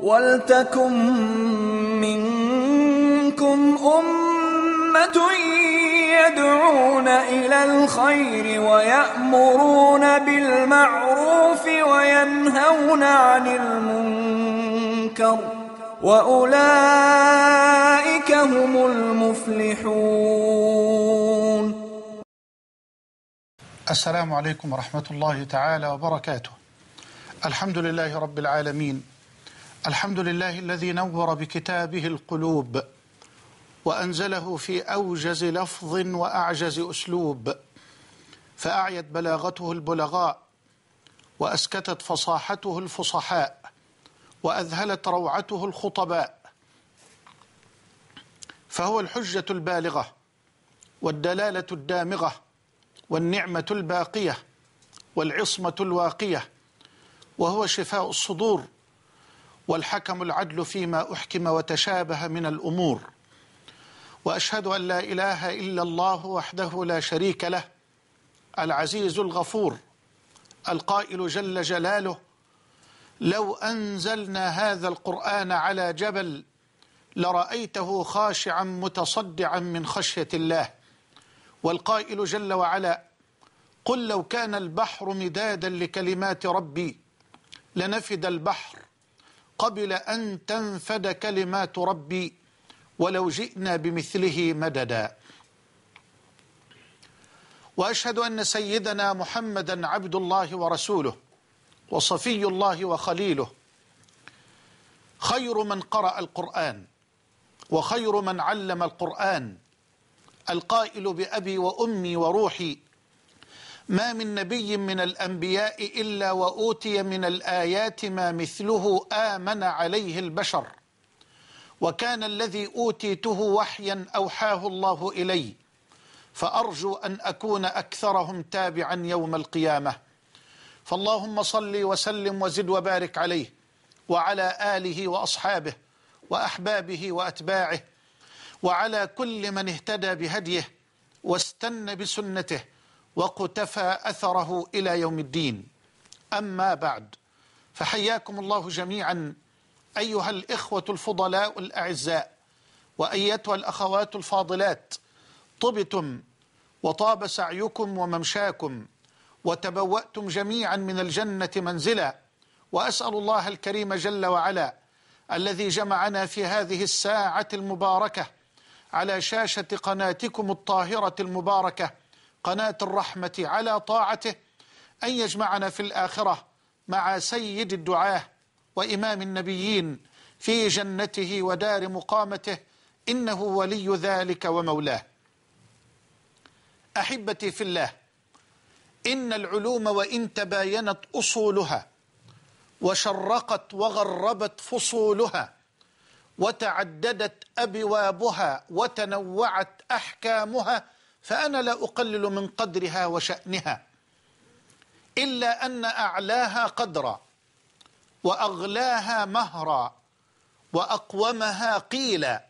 ولتكن منكم أمة يدعون إلى الخير ويأمرون بالمعروف وينهون عن المنكر وأولئك هم المفلحون السلام عليكم ورحمة الله تعالى وبركاته الحمد لله رب العالمين الحمد لله الذي نور بكتابه القلوب وأنزله في أوجز لفظ وأعجز أسلوب فأعيت بلاغته البلغاء وأسكتت فصاحته الفصحاء وأذهلت روعته الخطباء فهو الحجة البالغة والدلالة الدامغة والنعمة الباقية والعصمة الواقية وهو شفاء الصدور والحكم العدل فيما احكم وتشابه من الامور واشهد ان لا اله الا الله وحده لا شريك له العزيز الغفور القائل جل جلاله لو انزلنا هذا القران على جبل لرايته خاشعا متصدعا من خشيه الله والقائل جل وعلا قل لو كان البحر مدادا لكلمات ربي لنفد البحر قبل أن تنفد كلمات ربي ولو جئنا بمثله مددا وأشهد أن سيدنا محمدا عبد الله ورسوله وصفي الله وخليله خير من قرأ القرآن وخير من علم القرآن القائل بأبي وأمي وروحي ما من نبي من الانبياء الا واوتي من الايات ما مثله امن عليه البشر وكان الذي اوتيته وحيا اوحاه الله الي فارجو ان اكون اكثرهم تابعا يوم القيامه فاللهم صل وسلم وزد وبارك عليه وعلى اله واصحابه واحبابه واتباعه وعلى كل من اهتدى بهديه واستنى بسنته وقتفى أثره إلى يوم الدين أما بعد فحياكم الله جميعا أيها الإخوة الفضلاء الأعزاء وأيتها الأخوات الفاضلات طبتم وطاب سعيكم وممشاكم وتبوأتم جميعا من الجنة منزلا وأسأل الله الكريم جل وعلا الذي جمعنا في هذه الساعة المباركة على شاشة قناتكم الطاهرة المباركة قناة الرحمة على طاعته أن يجمعنا في الآخرة مع سيد الدعاة وإمام النبيين في جنته ودار مقامته إنه ولي ذلك ومولاه أحبتي في الله إن العلوم وإن تباينت أصولها وشرقت وغربت فصولها وتعددت أبوابها وتنوعت أحكامها فأنا لا أقلل من قدرها وشأنها إلا أن أعلاها قدرا وأغلاها مهرا وأقومها قيلا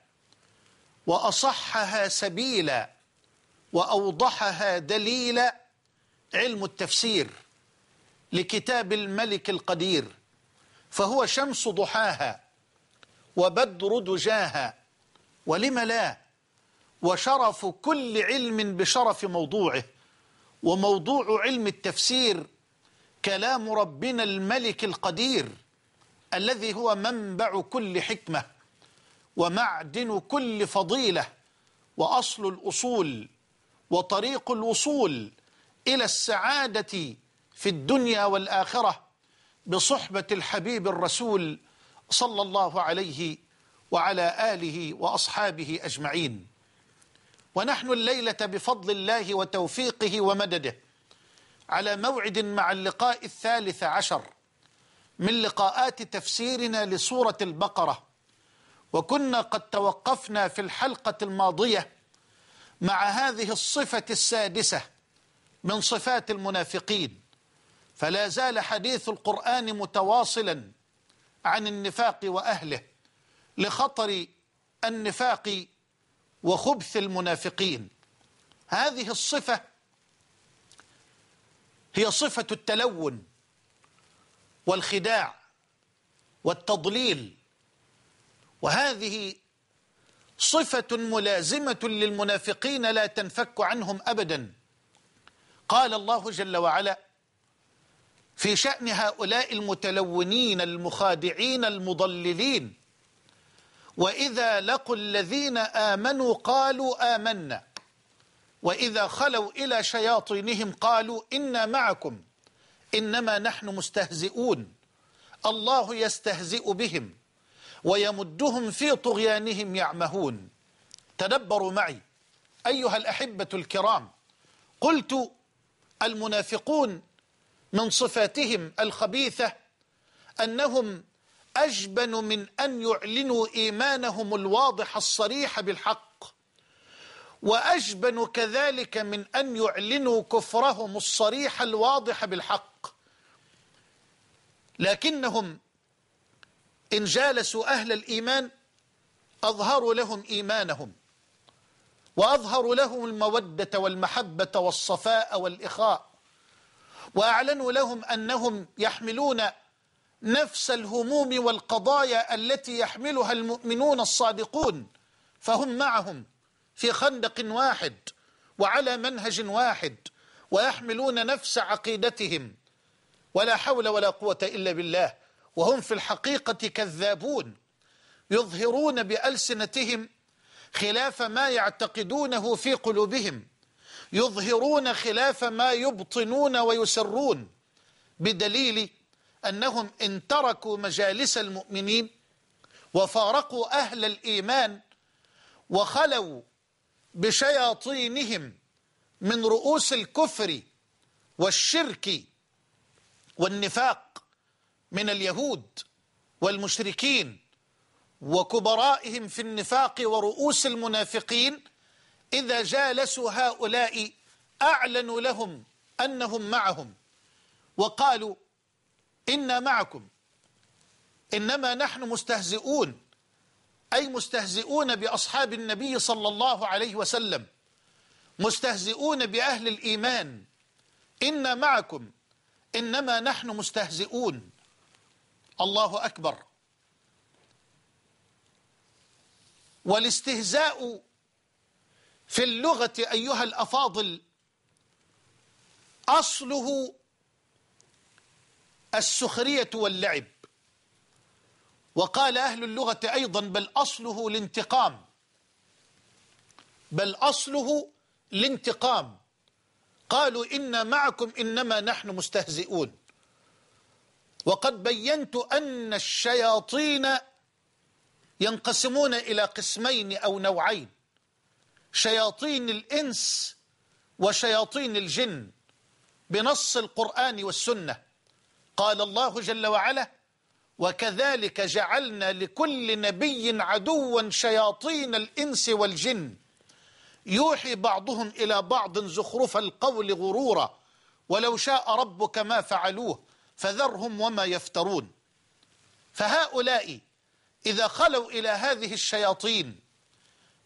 وأصحها سبيلا وأوضحها دليلا علم التفسير لكتاب الملك القدير فهو شمس ضحاها وبدر دجاها ولم لا وشرف كل علم بشرف موضوعه وموضوع علم التفسير كلام ربنا الملك القدير الذي هو منبع كل حكمة ومعدن كل فضيلة وأصل الأصول وطريق الوصول إلى السعادة في الدنيا والآخرة بصحبة الحبيب الرسول صلى الله عليه وعلى آله وأصحابه أجمعين ونحن الليلة بفضل الله وتوفيقه ومدده على موعد مع اللقاء الثالث عشر من لقاءات تفسيرنا لسورة البقرة وكنا قد توقفنا في الحلقة الماضية مع هذه الصفة السادسة من صفات المنافقين فلا زال حديث القرآن متواصلا عن النفاق وأهله لخطر النفاق وخبث المنافقين هذه الصفة هي صفة التلون والخداع والتضليل وهذه صفة ملازمة للمنافقين لا تنفك عنهم أبدا قال الله جل وعلا في شأن هؤلاء المتلونين المخادعين المضللين وإذا لقوا الذين آمنوا قالوا آمنا وإذا خلوا إلى شياطينهم قالوا إنا معكم إنما نحن مستهزئون الله يستهزئ بهم ويمدهم في طغيانهم يعمهون تدبروا معي أيها الأحبة الكرام قلت المنافقون من صفاتهم الخبيثة أنهم أجبن من أن يعلنوا إيمانهم الواضح الصريح بالحق وأجبن كذلك من أن يعلنوا كفرهم الصريح الواضح بالحق لكنهم إن جالسوا أهل الإيمان أظهروا لهم إيمانهم وأظهروا لهم المودة والمحبة والصفاء والإخاء وأعلنوا لهم أنهم يحملون نفس الهموم والقضايا التي يحملها المؤمنون الصادقون فهم معهم في خندق واحد وعلى منهج واحد ويحملون نفس عقيدتهم ولا حول ولا قوة إلا بالله وهم في الحقيقة كذابون يظهرون بألسنتهم خلاف ما يعتقدونه في قلوبهم يظهرون خلاف ما يبطنون ويسرون بدليل أنهم إن تركوا مجالس المؤمنين وفارقوا أهل الإيمان وخلوا بشياطينهم من رؤوس الكفر والشرك والنفاق من اليهود والمشركين وكبرائهم في النفاق ورؤوس المنافقين إذا جالسوا هؤلاء أعلنوا لهم أنهم معهم وقالوا إنا معكم إنما نحن مستهزئون أي مستهزئون بأصحاب النبي صلى الله عليه وسلم مستهزئون بأهل الإيمان إنا معكم إنما نحن مستهزئون الله أكبر والاستهزاء في اللغة أيها الأفاضل أصله السخرية واللعب وقال أهل اللغة أيضا بل أصله الانتقام بل أصله الانتقام قالوا إن معكم إنما نحن مستهزئون وقد بينت أن الشياطين ينقسمون إلى قسمين أو نوعين شياطين الإنس وشياطين الجن بنص القرآن والسنة قال الله جل وعلا وكذلك جعلنا لكل نبي عدوا شياطين الإنس والجن يوحي بعضهم إلى بعض زخرف القول غرورا ولو شاء ربك ما فعلوه فذرهم وما يفترون فهؤلاء إذا خلوا إلى هذه الشياطين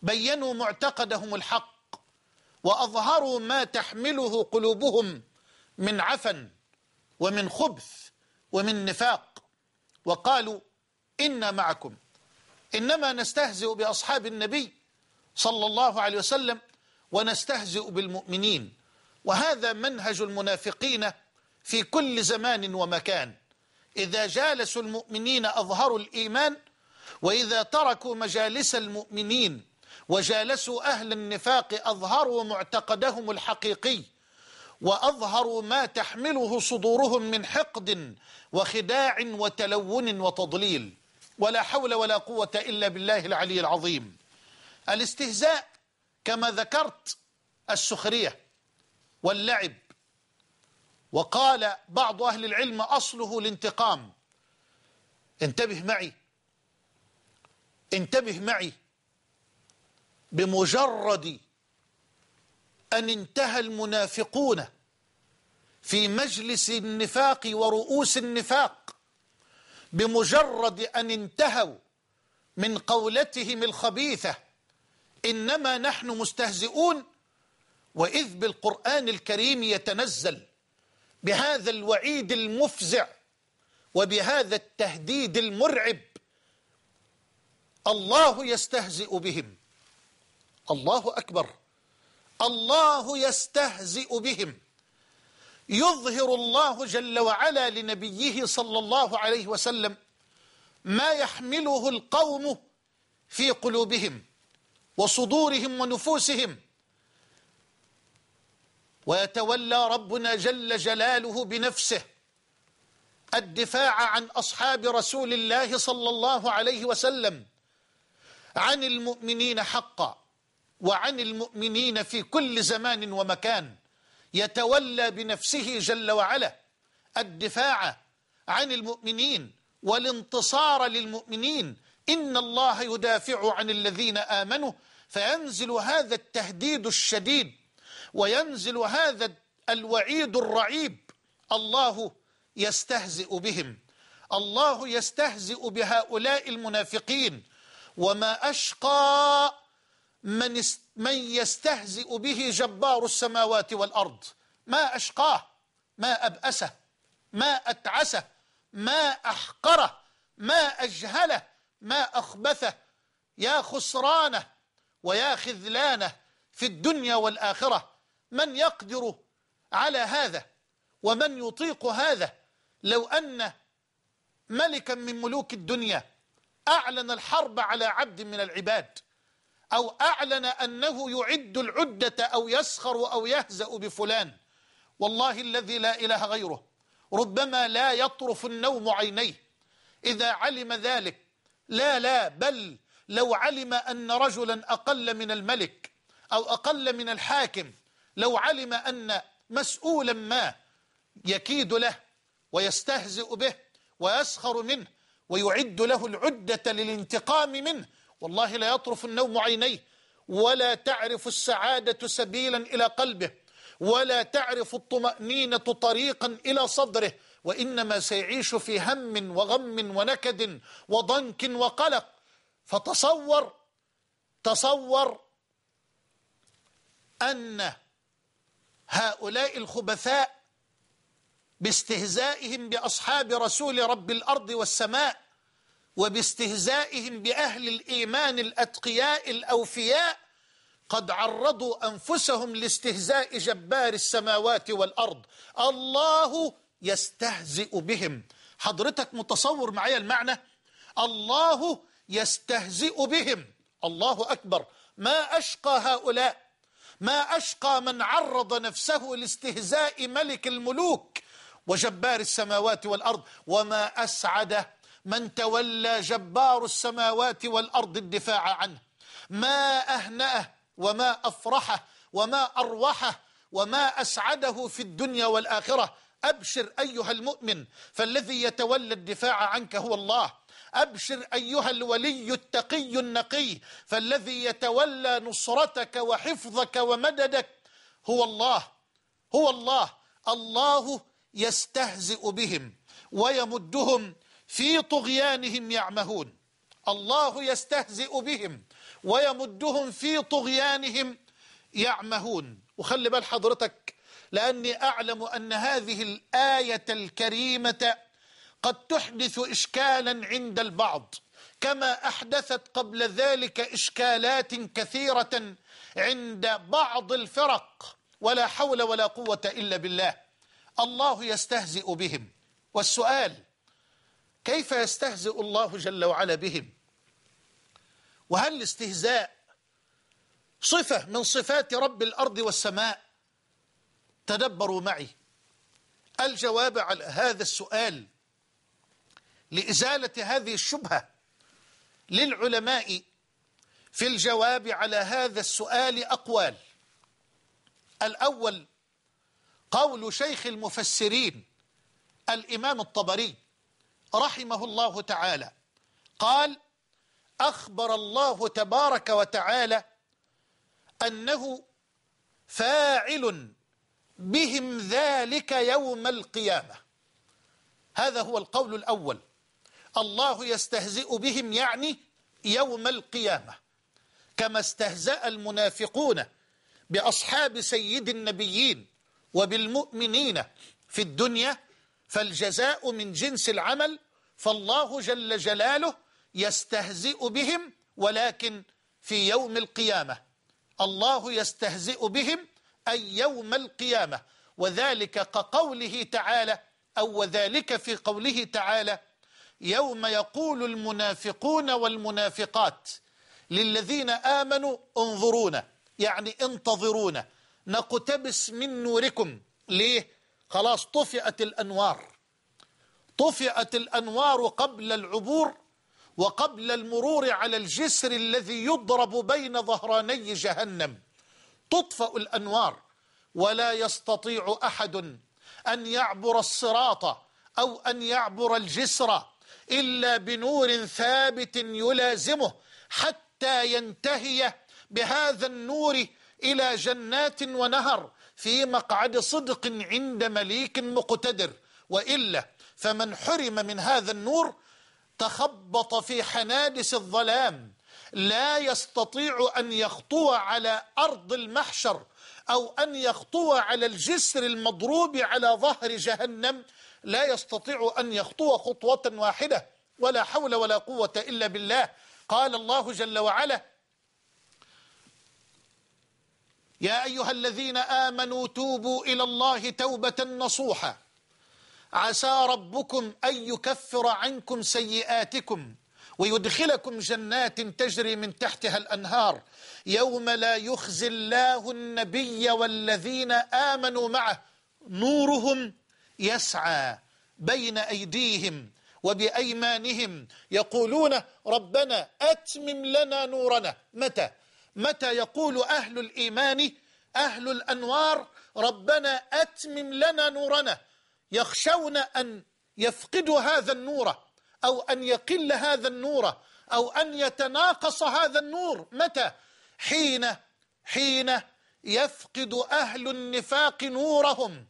بينوا معتقدهم الحق وأظهروا ما تحمله قلوبهم من عفن ومن خبث ومن نفاق وقالوا إنا معكم إنما نستهزئ بأصحاب النبي صلى الله عليه وسلم ونستهزئ بالمؤمنين وهذا منهج المنافقين في كل زمان ومكان إذا جالسوا المؤمنين أظهروا الإيمان وإذا تركوا مجالس المؤمنين وجالسوا أهل النفاق أظهروا معتقدهم الحقيقي واظهروا ما تحمله صدورهم من حقد وخداع وتلون وتضليل ولا حول ولا قوه الا بالله العلي العظيم الاستهزاء كما ذكرت السخريه واللعب وقال بعض اهل العلم اصله الانتقام انتبه معي انتبه معي بمجرد أن انتهى المنافقون في مجلس النفاق ورؤوس النفاق بمجرد أن انتهوا من قولتهم الخبيثة إنما نحن مستهزئون وإذ بالقرآن الكريم يتنزل بهذا الوعيد المفزع وبهذا التهديد المرعب الله يستهزئ بهم الله أكبر الله يستهزئ بهم يظهر الله جل وعلا لنبيه صلى الله عليه وسلم ما يحمله القوم في قلوبهم وصدورهم ونفوسهم ويتولى ربنا جل جلاله بنفسه الدفاع عن أصحاب رسول الله صلى الله عليه وسلم عن المؤمنين حقا وعن المؤمنين في كل زمان ومكان يتولى بنفسه جل وعلا الدفاع عن المؤمنين والانتصار للمؤمنين إن الله يدافع عن الذين آمنوا فينزل هذا التهديد الشديد وينزل هذا الوعيد الرعيب الله يستهزئ بهم الله يستهزئ بهؤلاء المنافقين وما أشقى من من يستهزئ به جبار السماوات والأرض ما أشقاه ما أبأسه ما أتعسه ما أحقره ما أجهله ما أخبثه يا خسرانه ويا خذلانه في الدنيا والآخرة من يقدر على هذا ومن يطيق هذا لو أن ملكا من ملوك الدنيا أعلن الحرب على عبد من العباد أو أعلن أنه يعد العدة أو يسخر أو يهزأ بفلان والله الذي لا إله غيره ربما لا يطرف النوم عينيه إذا علم ذلك لا لا بل لو علم أن رجلا أقل من الملك أو أقل من الحاكم لو علم أن مسؤولا ما يكيد له ويستهزئ به ويسخر منه ويعد له العدة للانتقام منه والله لا يطرف النوم عينيه ولا تعرف السعادة سبيلا إلى قلبه ولا تعرف الطمأنينة طريقا إلى صدره وإنما سيعيش في هم وغم ونكد وضنك وقلق فتصور تصور أن هؤلاء الخبثاء باستهزائهم بأصحاب رسول رب الأرض والسماء وباستهزائهم باهل الايمان الاتقياء الاوفياء قد عرضوا انفسهم لاستهزاء جبار السماوات والارض الله يستهزئ بهم حضرتك متصور معايا المعنى الله يستهزئ بهم الله اكبر ما اشقى هؤلاء ما اشقى من عرض نفسه لاستهزاء ملك الملوك وجبار السماوات والارض وما اسعد من تولى جبار السماوات والأرض الدفاع عنه ما أهنأه وما أفرحه وما أروحه وما أسعده في الدنيا والآخرة أبشر أيها المؤمن فالذي يتولى الدفاع عنك هو الله أبشر أيها الولي التقي النقي فالذي يتولى نصرتك وحفظك ومددك هو الله هو الله الله يستهزئ بهم ويمدهم في طغيانهم يعمهون الله يستهزئ بهم ويمدهم في طغيانهم يعمهون وخلي بال حضرتك لأني أعلم أن هذه الآية الكريمة قد تحدث إشكالا عند البعض كما أحدثت قبل ذلك إشكالات كثيرة عند بعض الفرق ولا حول ولا قوة إلا بالله الله يستهزئ بهم والسؤال كيف يستهزئ الله جل وعلا بهم وهل الاستهزاء صفة من صفات رب الأرض والسماء تدبروا معي الجواب على هذا السؤال لإزالة هذه الشبهة للعلماء في الجواب على هذا السؤال أقوال الأول قول شيخ المفسرين الإمام الطبري رحمه الله تعالى قال اخبر الله تبارك وتعالى انه فاعل بهم ذلك يوم القيامه هذا هو القول الاول الله يستهزئ بهم يعني يوم القيامه كما استهزا المنافقون باصحاب سيد النبيين وبالمؤمنين في الدنيا فالجزاء من جنس العمل فالله جل جلاله يستهزئ بهم ولكن في يوم القيامة الله يستهزئ بهم أي يوم القيامة وذلك كقوله تعالى أو وذلك في قوله تعالى يوم يقول المنافقون والمنافقات للذين آمنوا انظرونا يعني انتظرونا نقتبس من نوركم ليه خلاص طفئت الأنوار طفئت الأنوار قبل العبور وقبل المرور على الجسر الذي يضرب بين ظهراني جهنم تطفأ الأنوار ولا يستطيع أحد أن يعبر الصراط أو أن يعبر الجسر إلا بنور ثابت يلازمه حتى ينتهي بهذا النور إلى جنات ونهر في مقعد صدق عند مليك مقتدر والا فمن حرم من هذا النور تخبط في حنادس الظلام لا يستطيع ان يخطو على ارض المحشر او ان يخطو على الجسر المضروب على ظهر جهنم لا يستطيع ان يخطو خطوه واحده ولا حول ولا قوه الا بالله قال الله جل وعلا يا أيها الذين آمنوا توبوا إلى الله توبة نصوحة عسى ربكم أن يكفر عنكم سيئاتكم ويدخلكم جنات تجري من تحتها الأنهار يوم لا يخزي الله النبي والذين آمنوا معه نورهم يسعى بين أيديهم وبأيمانهم يقولون ربنا أتمم لنا نورنا متى؟ متى يقول أهل الإيمان أهل الأنوار ربنا أتمم لنا نورنا يخشون أن يفقدوا هذا النور أو أن يقل هذا النور أو أن يتناقص هذا النور متى حين حين يفقد أهل النفاق نورهم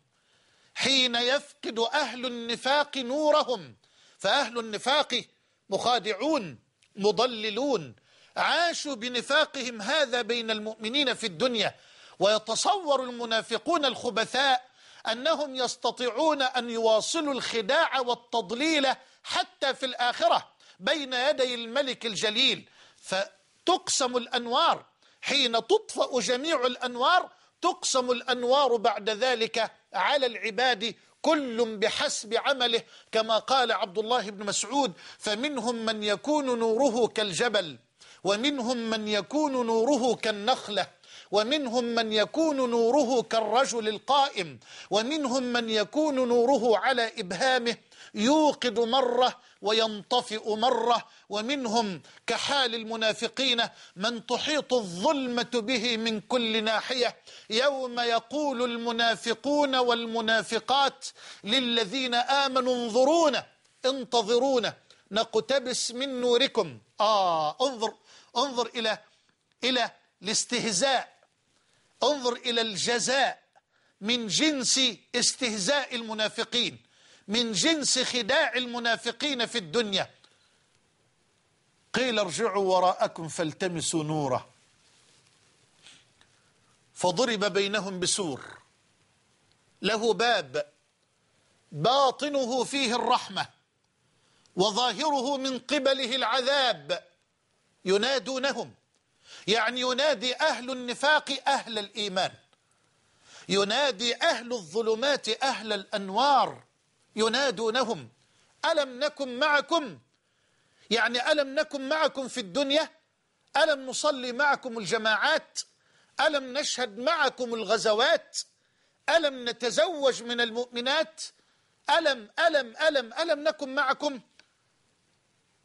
حين يفقد أهل النفاق نورهم فأهل النفاق مخادعون مضللون عاشوا بنفاقهم هذا بين المؤمنين في الدنيا ويتصور المنافقون الخبثاء أنهم يستطيعون أن يواصلوا الخداع والتضليل حتى في الآخرة بين يدي الملك الجليل فتقسم الأنوار حين تطفأ جميع الأنوار تقسم الأنوار بعد ذلك على العباد كل بحسب عمله كما قال عبد الله بن مسعود فمنهم من يكون نوره كالجبل ومنهم من يكون نوره كالنخلة ومنهم من يكون نوره كالرجل القائم ومنهم من يكون نوره على إبهامه يوقد مرة وينطفئ مرة ومنهم كحال المنافقين من تحيط الظلمة به من كل ناحية يوم يقول المنافقون والمنافقات للذين آمنوا انظرونا انتظرونا نقتبس من نوركم آه انظر انظر إلى إلى الاستهزاء انظر إلى الجزاء من جنس استهزاء المنافقين من جنس خداع المنافقين في الدنيا قيل ارجعوا وراءكم فالتمسوا نورا فضرب بينهم بسور له باب باطنه فيه الرحمة وظاهره من قبله العذاب ينادونهم يعني ينادي أهل النفاق أهل الإيمان ينادي أهل الظلمات أهل الأنوار ينادونهم ألم نكن معكم يعني ألم نكن معكم في الدنيا ألم نصلي معكم الجماعات ألم نشهد معكم الغزوات ألم نتزوج من المؤمنات ألم ألم ألم ألم نكن معكم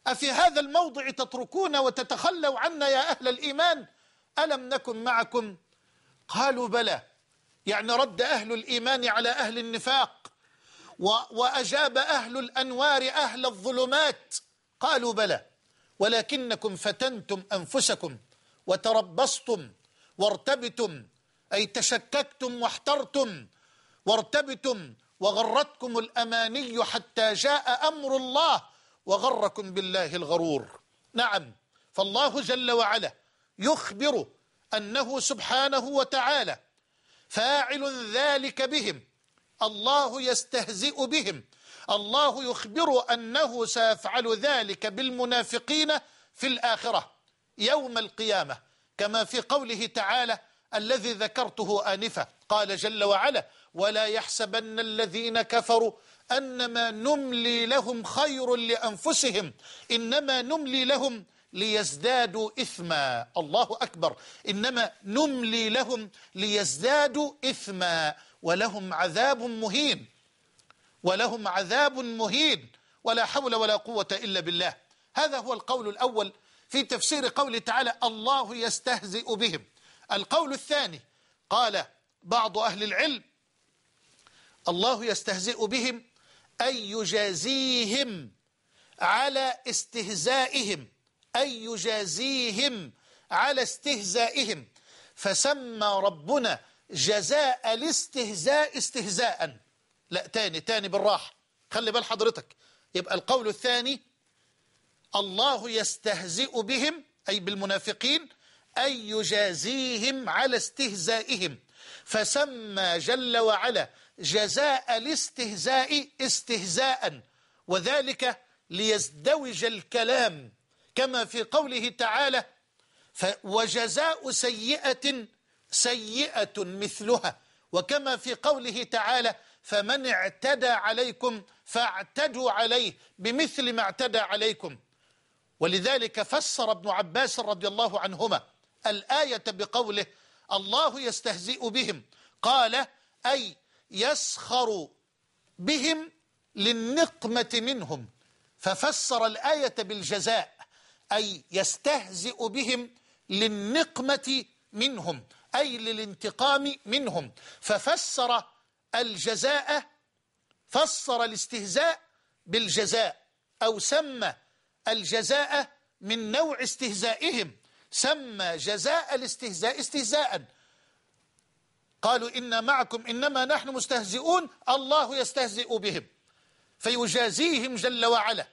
أفي هذا الموضع تتركون وتتخلوا عنا يا أهل الإيمان ألم نكن معكم قالوا بلى يعني رد أهل الإيمان على أهل النفاق وأجاب أهل الأنوار أهل الظلمات قالوا بلى ولكنكم فتنتم أنفسكم وتربصتم وارتبتم أي تشككتم واحترتم وارتبتم وغرتكم الأماني حتى جاء أمر الله وغركم بالله الغرور نعم فالله جل وعلا يخبر أنه سبحانه وتعالى فاعل ذلك بهم الله يستهزئ بهم الله يخبر أنه سيفعل ذلك بالمنافقين في الآخرة يوم القيامة كما في قوله تعالى الذي ذكرته آنفة قال جل وعلا ولا يحسبن الذين كفروا أنما نملي لهم خير لأنفسهم إنما نملي لهم ليزدادوا إثما الله أكبر إنما نملي لهم ليزدادوا إثما ولهم عذاب مهين ولهم عذاب مهين ولا حول ولا قوة إلا بالله هذا هو القول الأول في تفسير قوله تعالى الله يستهزئ بهم القول الثاني قال بعض أهل العلم الله يستهزئ بهم أن يجازيهم على استهزائهم أن يجازيهم على استهزائهم فسمى ربنا جزاء الاستهزاء استهزاء لا تاني تاني بالراحة خلي بال حضرتك يبقى القول الثاني الله يستهزئ بهم أي بالمنافقين أي يجازيهم على استهزائهم فسمى جل وعلا جزاء الاستهزاء استهزاء وذلك ليزدوج الكلام كما في قوله تعالى وجزاء سيئة سيئة مثلها وكما في قوله تعالى فمن اعتدى عليكم فاعتدوا عليه بمثل ما اعتدى عليكم ولذلك فسر ابن عباس رضي الله عنهما الآية بقوله الله يستهزئ بهم قال أي يسخر بهم للنقمة منهم ففسر الآية بالجزاء أي يستهزئ بهم للنقمة منهم أي للانتقام منهم ففسر الجزاء فسر الاستهزاء بالجزاء أو سمى الجزاء من نوع استهزائهم سمى جزاء الاستهزاء استهزاء قالوا إن معكم إنما نحن مستهزئون الله يستهزئ بهم فيجازيهم جل وعلا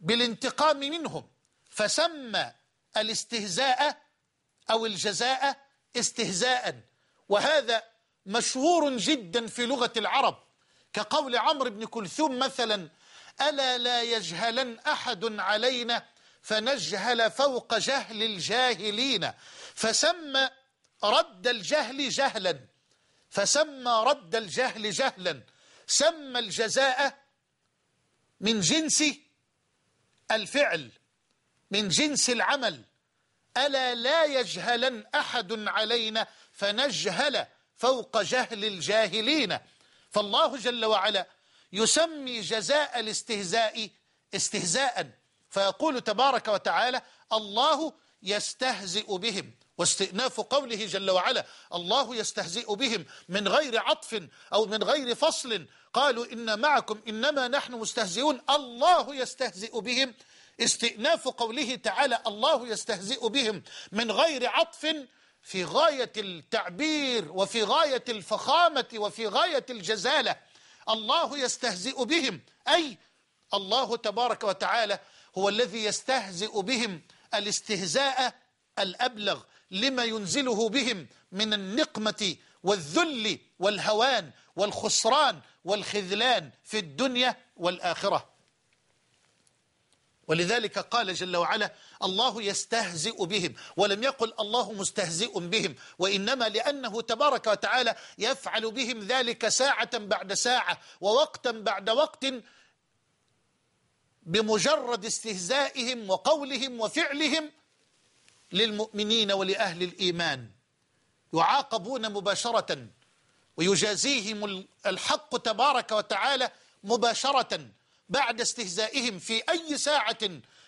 بالانتقام منهم فسمى الاستهزاء أو الجزاء استهزاء وهذا مشهور جدا في لغة العرب كقول عمرو بن كلثوم مثلا ألا لا يجهلن أحد علينا فنجهل فوق جهل الجاهلين فسمى رد الجهل جهلا فسمى رد الجهل جهلا سمى الجزاء من جنس الفعل من جنس العمل ألا لا يجهلن أحد علينا فنجهل فوق جهل الجاهلين فالله جل وعلا يسمي جزاء الاستهزاء استهزاء فيقول تبارك وتعالى الله يستهزئ بهم واستئناف قوله جل وعلا الله يستهزئ بهم من غير عطف أو من غير فصل قالوا إن معكم إنما نحن مستهزئون الله يستهزئ بهم استئناف قوله تعالى الله يستهزئ بهم من غير عطف في غاية التعبير وفي غاية الفخامة وفي غاية الجزالة الله يستهزئ بهم أي الله تبارك وتعالى هو الذي يستهزئ بهم الاستهزاء الأبلغ لما ينزله بهم من النقمة والذل والهوان والخسران والخذلان في الدنيا والآخرة ولذلك قال جل وعلا الله يستهزئ بهم ولم يقل الله مستهزئ بهم وإنما لأنه تبارك وتعالى يفعل بهم ذلك ساعة بعد ساعة ووقتا بعد وقت بمجرد استهزائهم وقولهم وفعلهم للمؤمنين ولأهل الإيمان يعاقبون مباشرة ويجازيهم الحق تبارك وتعالى مباشرة بعد استهزائهم في أي ساعة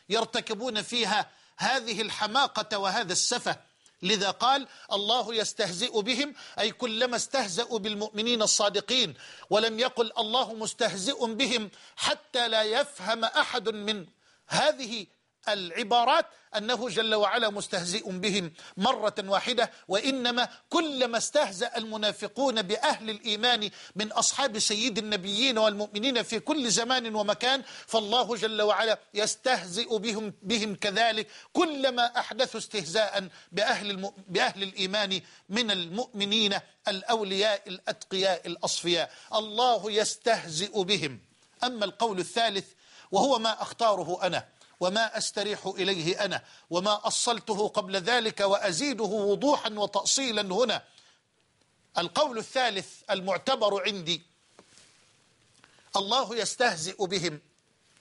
يرتكبون فيها هذه الحماقة وهذا السفة لذا قال الله يستهزئ بهم أي كلما استهزأوا بالمؤمنين الصادقين ولم يقل الله مستهزئ بهم حتى لا يفهم أحد من هذه العبارات أنه جل وعلا مستهزئ بهم مرة واحدة وإنما كلما استهزأ المنافقون بأهل الإيمان من أصحاب سيد النبيين والمؤمنين في كل زمان ومكان فالله جل وعلا يستهزئ بهم, بهم كذلك كلما أحدثوا استهزاء بأهل, الم... بأهل الإيمان من المؤمنين الأولياء الأتقياء الأصفياء الله يستهزئ بهم أما القول الثالث وهو ما أختاره أنا وما أستريح إليه أنا وما أصلته قبل ذلك وأزيده وضوحا وتأصيلا هنا القول الثالث المعتبر عندي الله يستهزئ بهم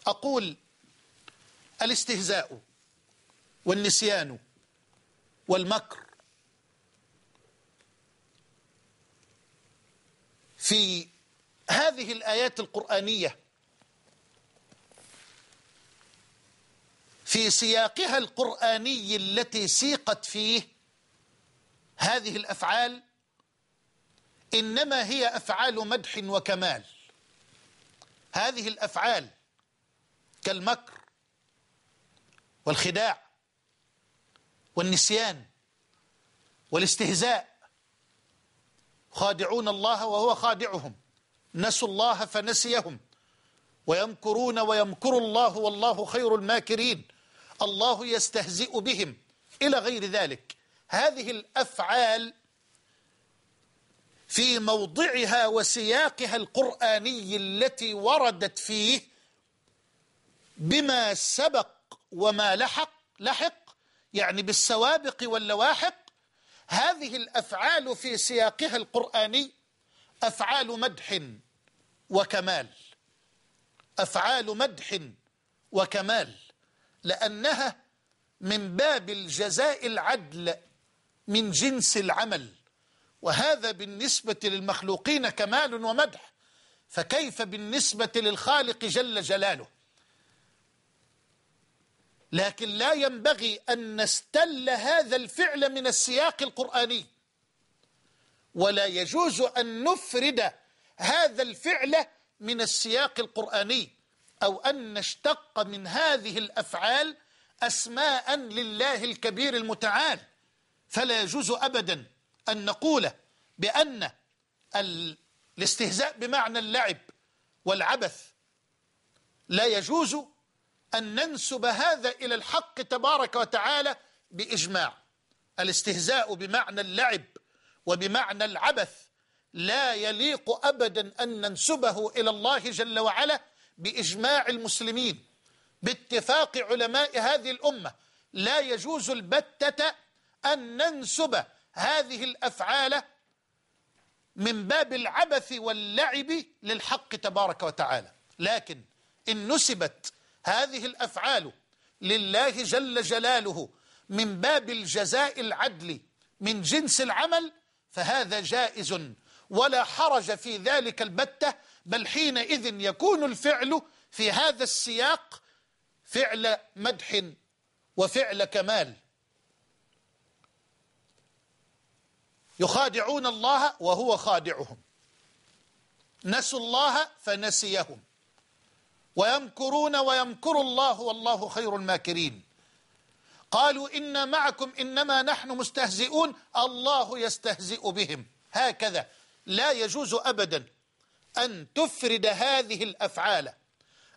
أقول الاستهزاء والنسيان والمكر في هذه الآيات القرآنية في سياقها القرآني التي سيقت فيه هذه الأفعال إنما هي أفعال مدح وكمال هذه الأفعال كالمكر والخداع والنسيان والاستهزاء خادعون الله وهو خادعهم نسوا الله فنسيهم ويمكرون ويمكر الله والله خير الماكرين الله يستهزئ بهم إلى غير ذلك هذه الأفعال في موضعها وسياقها القرآني التي وردت فيه بما سبق وما لحق لحق يعني بالسوابق واللواحق هذه الأفعال في سياقها القرآني أفعال مدح وكمال أفعال مدح وكمال لأنها من باب الجزاء العدل من جنس العمل وهذا بالنسبة للمخلوقين كمال ومدح فكيف بالنسبة للخالق جل جلاله لكن لا ينبغي أن نستل هذا الفعل من السياق القرآني ولا يجوز أن نفرد هذا الفعل من السياق القرآني أو أن نشتق من هذه الأفعال أسماء لله الكبير المتعال فلا يجوز أبدا أن نقول بأن الاستهزاء بمعنى اللعب والعبث لا يجوز أن ننسب هذا إلى الحق تبارك وتعالى بإجماع الاستهزاء بمعنى اللعب وبمعنى العبث لا يليق أبدا أن ننسبه إلى الله جل وعلا باجماع المسلمين باتفاق علماء هذه الامه لا يجوز البته ان ننسب هذه الافعال من باب العبث واللعب للحق تبارك وتعالى لكن ان نسبت هذه الافعال لله جل جلاله من باب الجزاء العدل من جنس العمل فهذا جائز ولا حرج في ذلك البته بل حينئذ يكون الفعل في هذا السياق فعل مدح وفعل كمال يخادعون الله وهو خادعهم نسوا الله فنسيهم ويمكرون ويمكر الله والله خير الماكرين قالوا إن معكم إنما نحن مستهزئون الله يستهزئ بهم هكذا لا يجوز أبدا ان تفرد هذه الافعال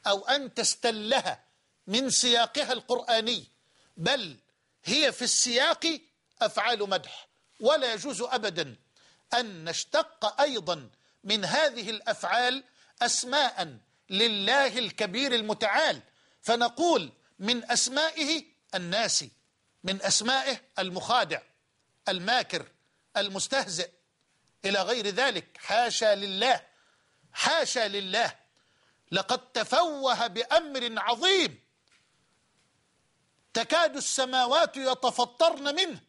او ان تستلها من سياقها القراني بل هي في السياق افعال مدح ولا يجوز ابدا ان نشتق ايضا من هذه الافعال اسماء لله الكبير المتعال فنقول من اسمائه الناسي من اسمائه المخادع الماكر المستهزئ الى غير ذلك حاشا لله حاشا لله لقد تفوه بأمر عظيم تكاد السماوات يتفطرن منه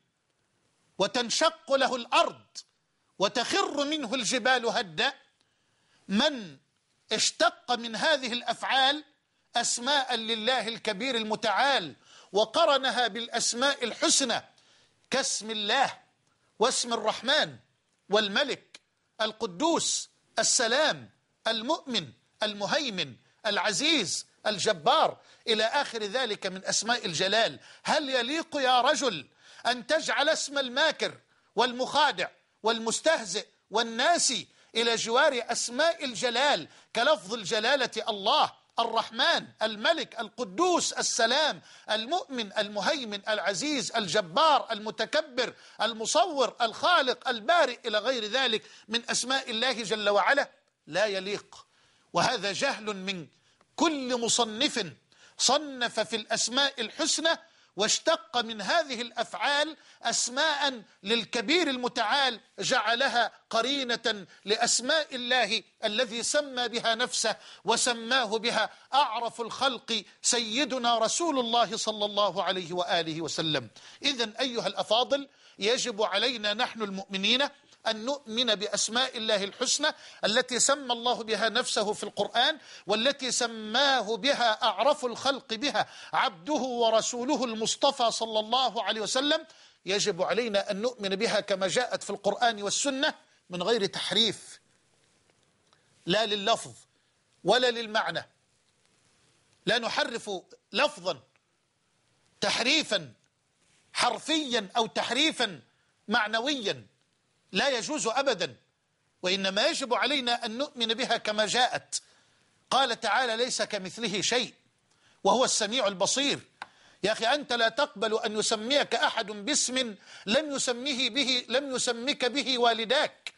وتنشق له الأرض وتخر منه الجبال هدا من اشتق من هذه الأفعال أسماء لله الكبير المتعال وقرنها بالأسماء الحسنى كاسم الله واسم الرحمن والملك القدوس السلام المؤمن المهيمن العزيز الجبار إلى آخر ذلك من أسماء الجلال هل يليق يا رجل أن تجعل اسم الماكر والمخادع والمستهزئ والناسي إلى جوار أسماء الجلال كلفظ الجلالة الله الرحمن الملك القدوس السلام المؤمن المهيمن العزيز الجبار المتكبر المصور الخالق البارئ إلى غير ذلك من أسماء الله جل وعلا لا يليق وهذا جهل من كل مصنف صنف في الأسماء الحسنى واشتق من هذه الافعال اسماء للكبير المتعال جعلها قرينه لاسماء الله الذي سمى بها نفسه وسماه بها اعرف الخلق سيدنا رسول الله صلى الله عليه واله وسلم اذا ايها الافاضل يجب علينا نحن المؤمنين أن نؤمن بأسماء الله الحسنى التي سمى الله بها نفسه في القرآن والتي سماه بها أعرف الخلق بها عبده ورسوله المصطفى صلى الله عليه وسلم يجب علينا أن نؤمن بها كما جاءت في القرآن والسنة من غير تحريف لا لللفظ ولا للمعنى لا نحرف لفظا تحريفا حرفيا أو تحريفا معنويا لا يجوز أبدا وإنما يجب علينا أن نؤمن بها كما جاءت قال تعالى ليس كمثله شيء وهو السميع البصير يا أخي أنت لا تقبل أن يسميك أحد باسم لم يسميه به لم يسمك به والداك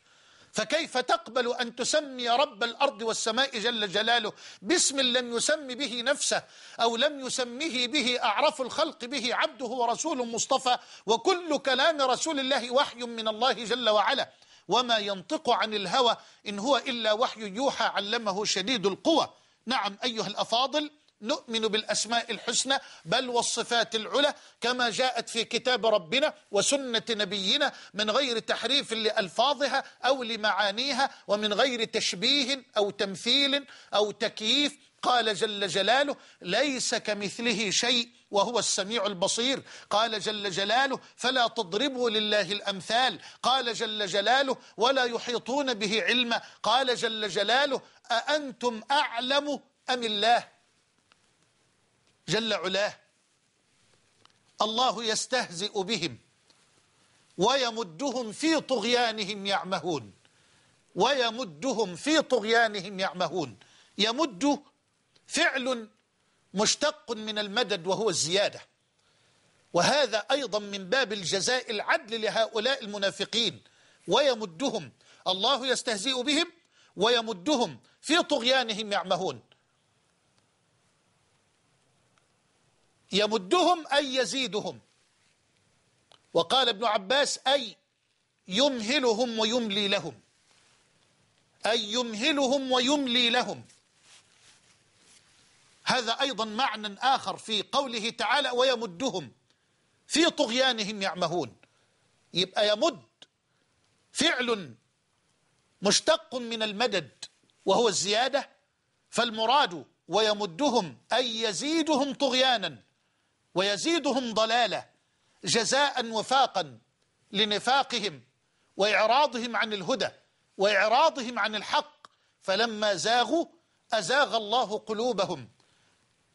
فكيف تقبل أن تسمي رب الأرض والسماء جل جلاله باسم لم يسم به نفسه أو لم يسمه به أعرف الخلق به عبده ورسول مصطفى وكل كلام رسول الله وحي من الله جل وعلا وما ينطق عن الهوى إن هو إلا وحي يوحى علمه شديد القوى نعم أيها الأفاضل نؤمن بالأسماء الحسنى بل والصفات العلى كما جاءت في كتاب ربنا وسنة نبينا من غير تحريف لألفاظها أو لمعانيها ومن غير تشبيه أو تمثيل أو تكييف قال جل جلاله ليس كمثله شيء وهو السميع البصير قال جل جلاله فلا تضربوا لله الأمثال قال جل جلاله ولا يحيطون به علما قال جل جلاله أأنتم أعلم أم الله جل علاه الله يستهزئ بهم ويمدهم في طغيانهم يعمهون ويمدهم في طغيانهم يعمهون يمد فعل مشتق من المدد وهو الزيادة وهذا أيضا من باب الجزاء العدل لهؤلاء المنافقين ويمدهم الله يستهزئ بهم ويمدهم في طغيانهم يعمهون يمدهم أي يزيدهم وقال ابن عباس أي يمهلهم ويملي لهم أي يمهلهم ويملي لهم هذا أيضا معنى آخر في قوله تعالى ويمدهم في طغيانهم يعمهون يبقى يمد فعل مشتق من المدد وهو الزيادة فالمراد ويمدهم أي يزيدهم طغيانا ويزيدهم ضلاله جزاء وفاقا لنفاقهم واعراضهم عن الهدى واعراضهم عن الحق فلما زاغوا ازاغ الله قلوبهم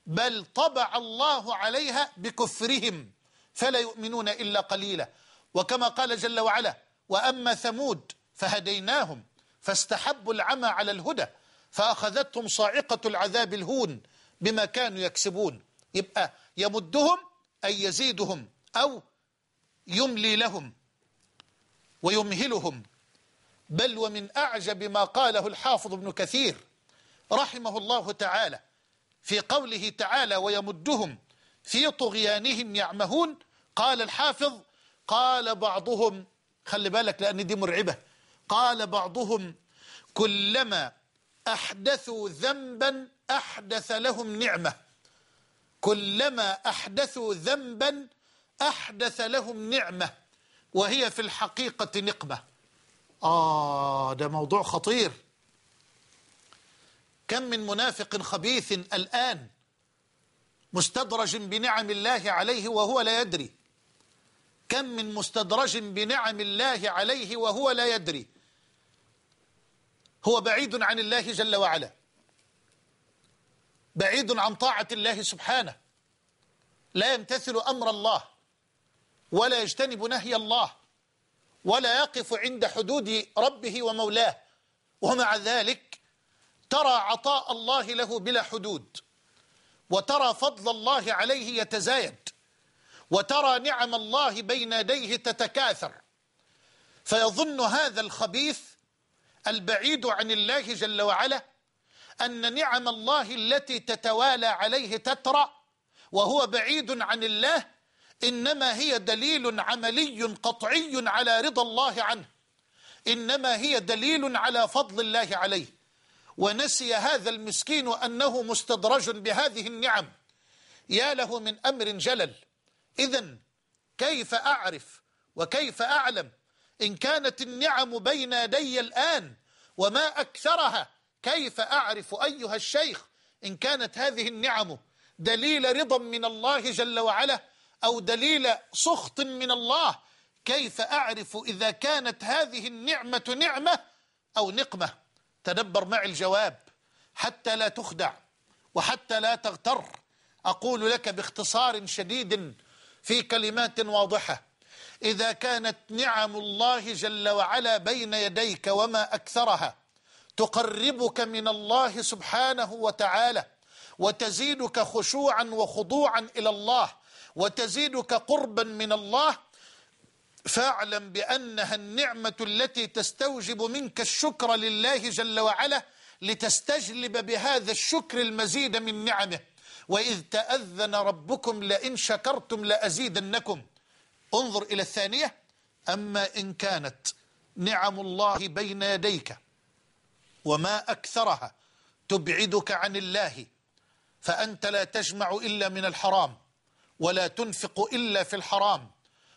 بل طبع الله عليها بكفرهم فلا يؤمنون الا قليلا وكما قال جل وعلا واما ثمود فهديناهم فاستحبوا العمى على الهدى فاخذتهم صاعقه العذاب الهون بما كانوا يكسبون يبقى يمدهم أي يزيدهم أو يملي لهم ويمهلهم بل ومن أعجب ما قاله الحافظ ابن كثير رحمه الله تعالى في قوله تعالى ويمدهم في طغيانهم يعمهون قال الحافظ قال بعضهم خلي بالك لأن دي مرعبة قال بعضهم كلما أحدثوا ذنبا أحدث لهم نعمة كلما أحدثوا ذنبا أحدث لهم نعمة وهي في الحقيقة نقمة آه ده موضوع خطير كم من منافق خبيث الآن مستدرج بنعم الله عليه وهو لا يدري كم من مستدرج بنعم الله عليه وهو لا يدري هو بعيد عن الله جل وعلا بعيد عن طاعة الله سبحانه لا يمتثل أمر الله ولا يجتنب نهي الله ولا يقف عند حدود ربه ومولاه ومع ذلك ترى عطاء الله له بلا حدود وترى فضل الله عليه يتزايد وترى نعم الله بين يديه تتكاثر فيظن هذا الخبيث البعيد عن الله جل وعلا أن نعم الله التي تتوالى عليه تترى وهو بعيد عن الله إنما هي دليل عملي قطعي على رضا الله عنه إنما هي دليل على فضل الله عليه ونسي هذا المسكين أنه مستدرج بهذه النعم يا له من أمر جلل إذا كيف أعرف وكيف أعلم إن كانت النعم بين يدي الآن وما أكثرها كيف أعرف أيها الشيخ إن كانت هذه النعم دليل رضا من الله جل وعلا أو دليل سخط من الله كيف أعرف إذا كانت هذه النعمة نعمة أو نقمة تدبر معي الجواب حتى لا تخدع وحتى لا تغتر أقول لك باختصار شديد في كلمات واضحة إذا كانت نعم الله جل وعلا بين يديك وما أكثرها تقربك من الله سبحانه وتعالى وتزيدك خشوعا وخضوعا الى الله وتزيدك قربا من الله فاعلم بانها النعمه التي تستوجب منك الشكر لله جل وعلا لتستجلب بهذا الشكر المزيد من نعمه واذ تاذن ربكم لئن شكرتم لازيدنكم انظر الى الثانيه اما ان كانت نعم الله بين يديك وما أكثرها تبعدك عن الله فأنت لا تجمع إلا من الحرام ولا تنفق إلا في الحرام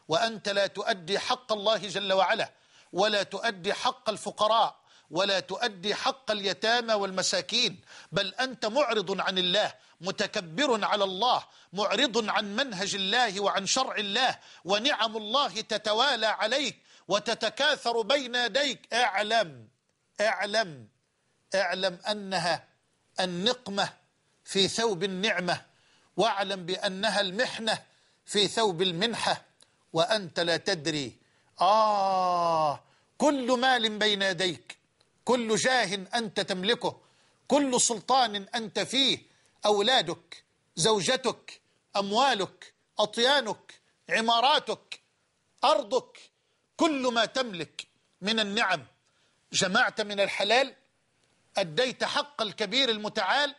وأنت لا تؤدي حق الله جل وعلا ولا تؤدي حق الفقراء ولا تؤدي حق اليتامى والمساكين بل أنت معرض عن الله متكبر على الله معرض عن منهج الله وعن شرع الله ونعم الله تتوالى عليك وتتكاثر بين يديك اعلم اعلم اعلم أنها النقمة في ثوب النعمة واعلم بأنها المحنة في ثوب المنحة وأنت لا تدري آه كل مال بين يديك كل جاه أنت تملكه كل سلطان أنت فيه أولادك زوجتك أموالك أطيانك عماراتك أرضك كل ما تملك من النعم جمعت من الحلال أديت حق الكبير المتعال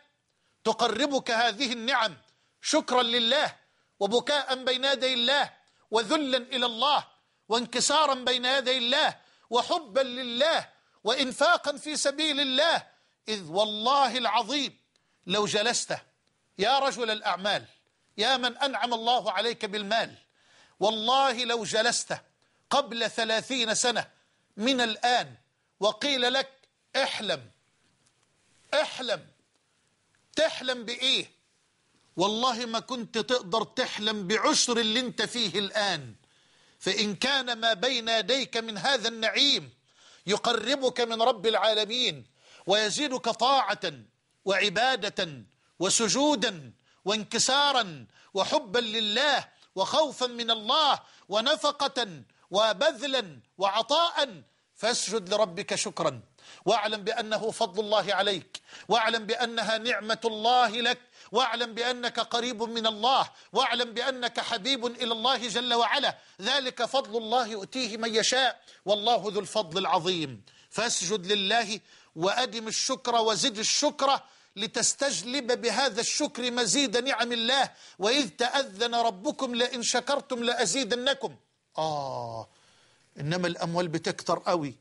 تقربك هذه النعم شكرا لله وبكاء بين يدي الله وذلا إلى الله وانكسارا بين يدي الله وحبا لله وإنفاقا في سبيل الله إذ والله العظيم لو جلست يا رجل الأعمال يا من أنعم الله عليك بالمال والله لو جلست قبل ثلاثين سنة من الآن وقيل لك احلم احلم تحلم بايه والله ما كنت تقدر تحلم بعشر اللي انت فيه الآن فإن كان ما بين يديك من هذا النعيم يقربك من رب العالمين ويزيدك طاعة وعبادة وسجودا وانكسارا وحبا لله وخوفا من الله ونفقة وبذلا وعطاء فاسجد لربك شكرا واعلم بأنه فضل الله عليك واعلم بأنها نعمة الله لك واعلم بأنك قريب من الله واعلم بأنك حبيب إلى الله جل وعلا ذلك فضل الله يؤتيه من يشاء والله ذو الفضل العظيم فاسجد لله وأدم الشكر وزد الشكر لتستجلب بهذا الشكر مزيد نعم الله وإذ تأذن ربكم لئن شكرتم لأزيدنكم آه إنما الأموال بتكتر قوي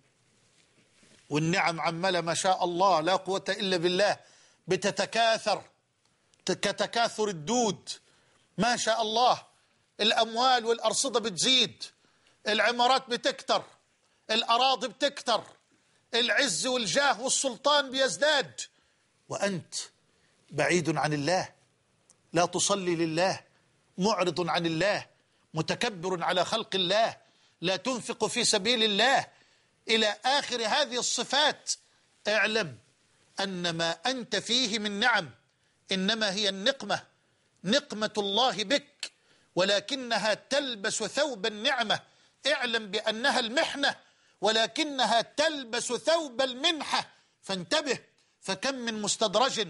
والنعم عمالة ما شاء الله لا قوة إلا بالله بتتكاثر كتكاثر الدود ما شاء الله الأموال والأرصدة بتزيد العمارات بتكتر الأراضي بتكتر العز والجاه والسلطان بيزداد وأنت بعيد عن الله لا تصلي لله معرض عن الله متكبر على خلق الله لا تنفق في سبيل الله إلى آخر هذه الصفات اعلم أن ما أنت فيه من نعم إنما هي النقمة نقمة الله بك ولكنها تلبس ثوب النعمة اعلم بأنها المحنة ولكنها تلبس ثوب المنحة فانتبه فكم من مستدرج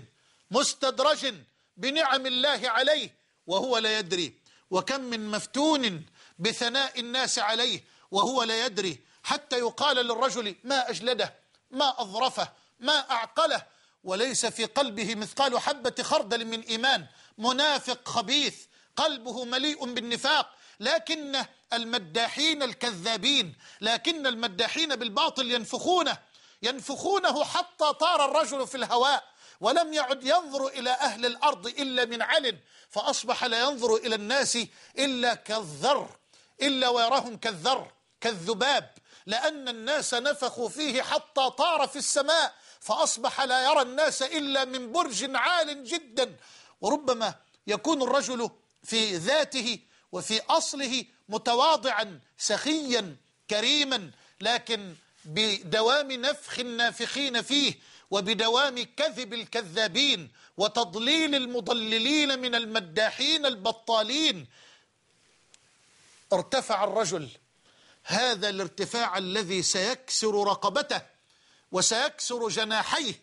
مستدرج بنعم الله عليه وهو لا يدري وكم من مفتون بثناء الناس عليه وهو لا يدري حتى يقال للرجل ما أجلده ما أظرفه ما أعقله وليس في قلبه مثقال حبة خردل من إيمان منافق خبيث قلبه مليء بالنفاق لكن المداحين الكذابين لكن المداحين بالباطل ينفخونه ينفخونه حتى طار الرجل في الهواء ولم يعد ينظر إلى أهل الأرض إلا من علن فأصبح لا ينظر إلى الناس إلا كالذر إلا ويراهم كالذر كالذباب لأن الناس نفخوا فيه حتى طار في السماء فأصبح لا يرى الناس إلا من برج عال جدا وربما يكون الرجل في ذاته وفي أصله متواضعا سخيا كريما لكن بدوام نفخ النافخين فيه وبدوام كذب الكذابين وتضليل المضللين من المداحين البطالين ارتفع الرجل هذا الارتفاع الذي سيكسر رقبته وسيكسر جناحيه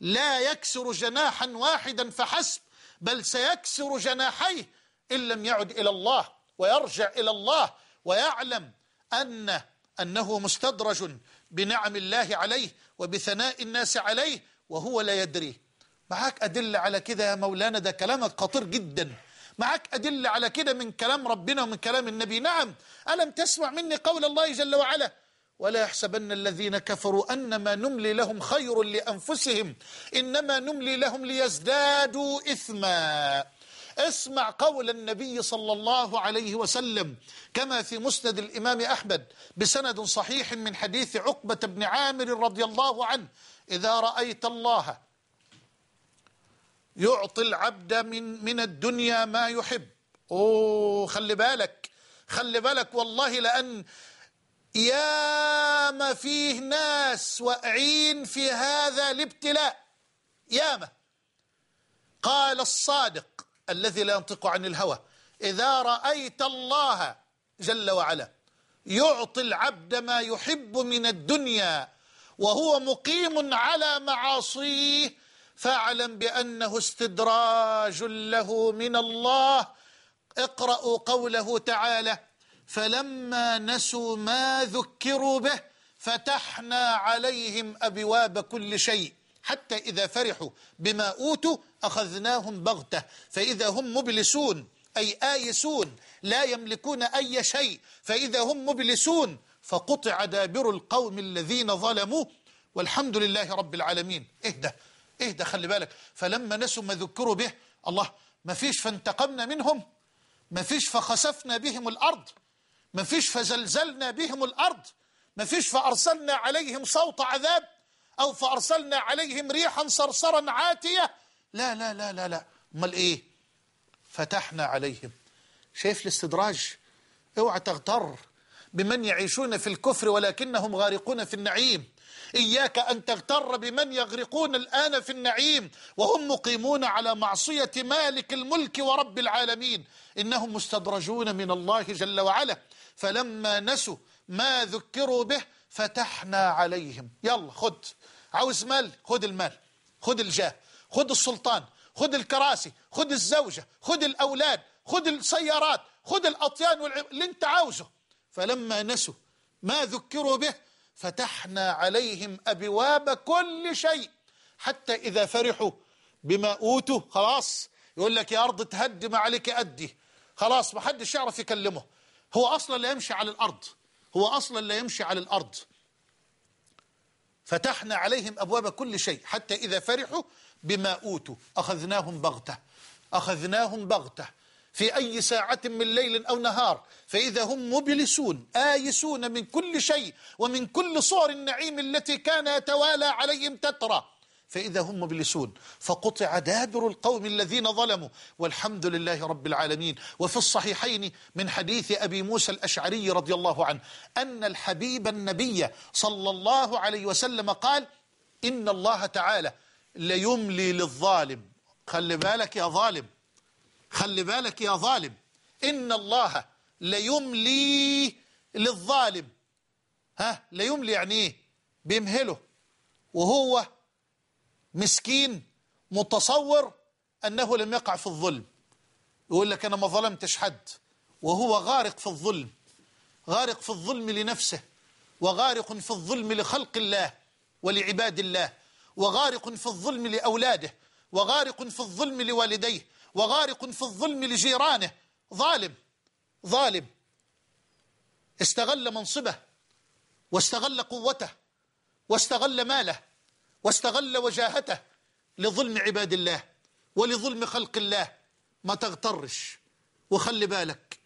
لا يكسر جناحا واحدا فحسب بل سيكسر جناحيه إن لم يعد إلى الله ويرجع إلى الله ويعلم أن أنه مستدرج بنعم الله عليه وبثناء الناس عليه وهو لا يدري معاك أدلة على كده يا مولانا ده كلامك خطير جداً معاك أدلة على كده من كلام ربنا ومن كلام النبي نعم ألم تسمع مني قول الله جل وعلا ولا يحسبن الذين كفروا أنما نملي لهم خير لأنفسهم إنما نملي لهم ليزدادوا إثما اسمع قول النبي صلى الله عليه وسلم كما في مسند الإمام أحمد بسند صحيح من حديث عقبة بن عامر رضي الله عنه إذا رأيت الله يعطي العبد من من الدنيا ما يحب اوه خلي بالك خلي بالك والله لان ياما فيه ناس واقعين في هذا الابتلاء ياما قال الصادق الذي لا ينطق عن الهوى اذا رايت الله جل وعلا يعطي العبد ما يحب من الدنيا وهو مقيم على معاصيه فاعلم بأنه استدراج له من الله اقرأوا قوله تعالى فلما نسوا ما ذكروا به فتحنا عليهم أبواب كل شيء حتى إذا فرحوا بما أوتوا أخذناهم بغتة فإذا هم مبلسون أي آيسون لا يملكون أي شيء فإذا هم مبلسون فقطع دابر القوم الذين ظلموا والحمد لله رب العالمين اهدى اهدى خلي بالك فلما نسوا ما ذكروا به الله ما فيش فانتقمنا منهم ما فيش فخسفنا بهم الأرض ما فيش فزلزلنا بهم الأرض ما فيش فأرسلنا عليهم صوت عذاب أو فأرسلنا عليهم ريحا صرصرا عاتية لا لا لا لا لا امال إيه فتحنا عليهم شايف الاستدراج اوعى تغتر بمن يعيشون في الكفر ولكنهم غارقون في النعيم إياك أن تغتر بمن يغرقون الآن في النعيم وهم مقيمون على معصية مالك الملك ورب العالمين إنهم مستدرجون من الله جل وعلا فلما نسوا ما ذكروا به فتحنا عليهم يلا خد عاوز مال خد المال خد الجاه خد السلطان خد الكراسي خد الزوجة خد الأولاد خد السيارات خد الأطيان اللي انت عاوزه فلما نسوا ما ذكروا به فتحنا عليهم أبواب كل شيء حتى إذا فرحوا بما أوتوا خلاص يقول لك يا أرض تهد ما عليك أدي خلاص ما حدش يعرف يكلمه هو أصلا لا يمشي على الأرض هو أصلا لا يمشي على الأرض فتحنا عليهم أبواب كل شيء حتى إذا فرحوا بما أوتوا أخذناهم بغتة أخذناهم بغتة في أي ساعة من ليل أو نهار فإذا هم مبلسون آيسون من كل شيء ومن كل صور النعيم التي كان يتوالى عليهم تترى فإذا هم مبلسون فقطع دابر القوم الذين ظلموا والحمد لله رب العالمين وفي الصحيحين من حديث أبي موسى الأشعري رضي الله عنه أن الحبيب النبي صلى الله عليه وسلم قال إن الله تعالى ليملي للظالم خلي بالك يا ظالم خلي بالك يا ظالم إن الله ليملي للظالم ها ليملي يعني ايه بيمهله وهو مسكين متصور أنه لم يقع في الظلم يقول لك أنا ما ظلمتش حد وهو غارق في الظلم غارق في الظلم لنفسه وغارق في الظلم لخلق الله ولعباد الله وغارق في الظلم لأولاده وغارق في الظلم لوالديه وغارق في الظلم لجيرانه ظالم ظالم استغل منصبه واستغل قوته واستغل ماله واستغل وجاهته لظلم عباد الله ولظلم خلق الله ما تغترش وخلي بالك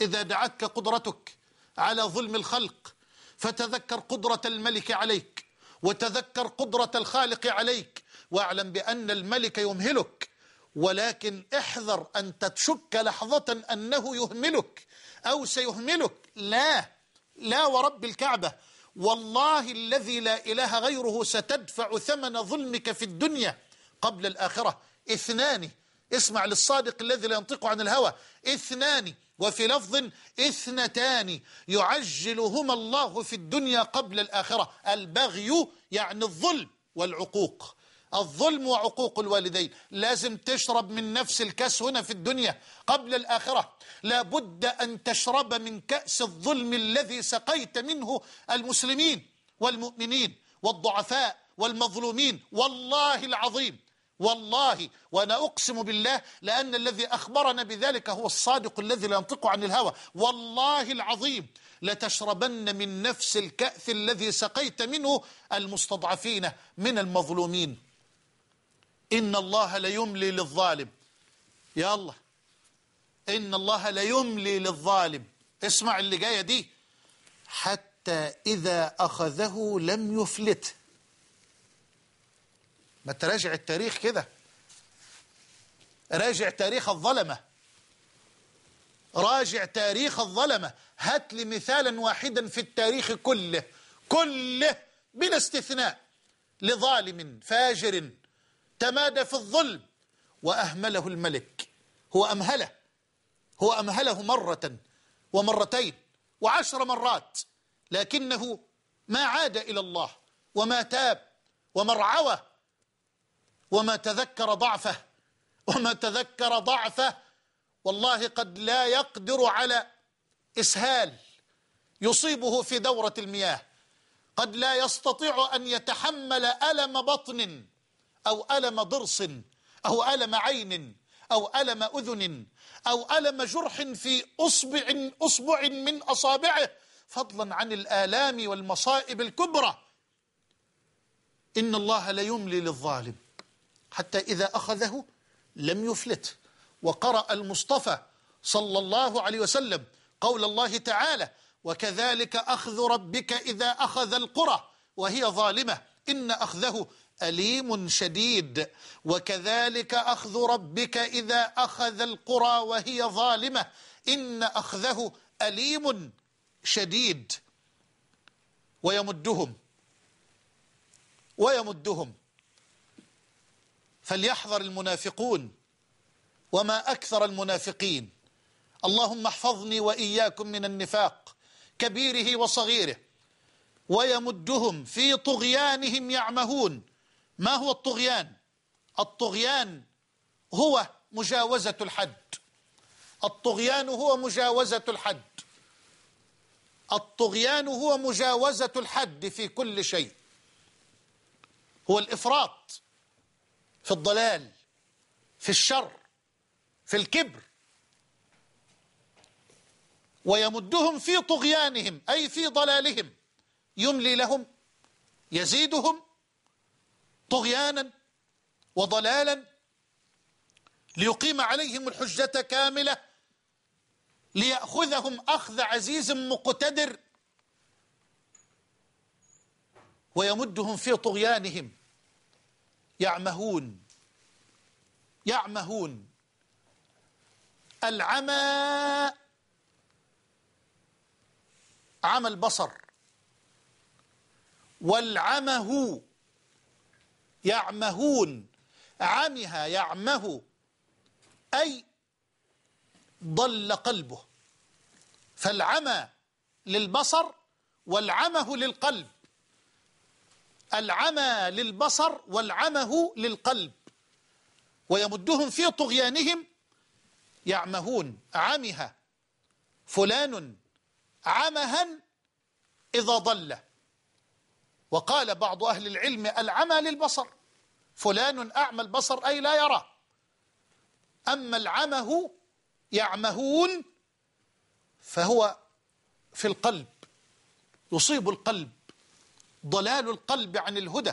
إذا دعتك قدرتك على ظلم الخلق فتذكر قدرة الملك عليك وتذكر قدرة الخالق عليك واعلم بأن الملك يمهلك ولكن احذر أن تتشك لحظة أنه يهملك أو سيهملك لا لا ورب الكعبة والله الذي لا إله غيره ستدفع ثمن ظلمك في الدنيا قبل الآخرة اثنان اسمع للصادق الذي لا ينطق عن الهوى اثنان وفي لفظ اثنتان يعجلهما الله في الدنيا قبل الآخرة البغي يعني الظلم والعقوق الظلم وعقوق الوالدين لازم تشرب من نفس الكأس هنا في الدنيا قبل الآخرة لابد أن تشرب من كأس الظلم الذي سقيت منه المسلمين والمؤمنين والضعفاء والمظلومين والله العظيم والله وأنا أقسم بالله لأن الذي أخبرنا بذلك هو الصادق الذي لا ينطق عن الهوى والله العظيم لتشربن من نفس الكأس الذي سقيت منه المستضعفين من المظلومين إن الله ليملي للظالم يلا إن الله ليملي للظالم اسمع اللي جاية دي حتى إذا أخذه لم يفلته ما تراجع التاريخ كده راجع تاريخ الظلمة راجع تاريخ الظلمة هات لي مثالا واحدا في التاريخ كله كله بلا استثناء لظالم فاجر تمادى في الظلم وأهمله الملك هو أمهله هو أمهله مرة ومرتين وعشر مرات لكنه ما عاد إلى الله وما تاب وما ارعوى وما تذكر ضعفه وما تذكر ضعفه والله قد لا يقدر على إسهال يصيبه في دورة المياه قد لا يستطيع أن يتحمل ألم بطن أو ألم ضرس أو ألم عين أو ألم أذن أو ألم جرح في أصبع, أصبع من أصابعه فضلا عن الآلام والمصائب الكبرى إن الله ليملي للظالم حتى إذا أخذه لم يفلت وقرأ المصطفى صلى الله عليه وسلم قول الله تعالى وكذلك أخذ ربك إذا أخذ القرى وهي ظالمة إن أخذه أليم شديد وكذلك أخذ ربك إذا أخذ القرى وهي ظالمة إن أخذه أليم شديد ويمدهم ويمدهم فليحذر المنافقون وما أكثر المنافقين اللهم احفظني وإياكم من النفاق كبيره وصغيره ويمدهم في طغيانهم يعمهون ما هو الطغيان الطغيان هو مجاوزة الحد الطغيان هو مجاوزة الحد الطغيان هو مجاوزة الحد في كل شيء هو الإفراط في الضلال في الشر في الكبر ويمدهم في طغيانهم أي في ضلالهم يملي لهم يزيدهم طغيانا وضلالا ليقيم عليهم الحجة كاملة ليأخذهم أخذ عزيز مقتدر ويمدهم في طغيانهم يعمهون يعمهون العمى عمى البصر والعمى يعمهون عمها يعمه أي ضل قلبه فالعمى للبصر والعمه للقلب العمى للبصر والعمه للقلب ويمدهم في طغيانهم يعمهون عمها فلان عمها إذا ضل وقال بعض أهل العلم العمى للبصر فلان أعمى البصر أي لا يرى أما العمى يعمهون فهو في القلب يصيب القلب ضلال القلب عن الهدى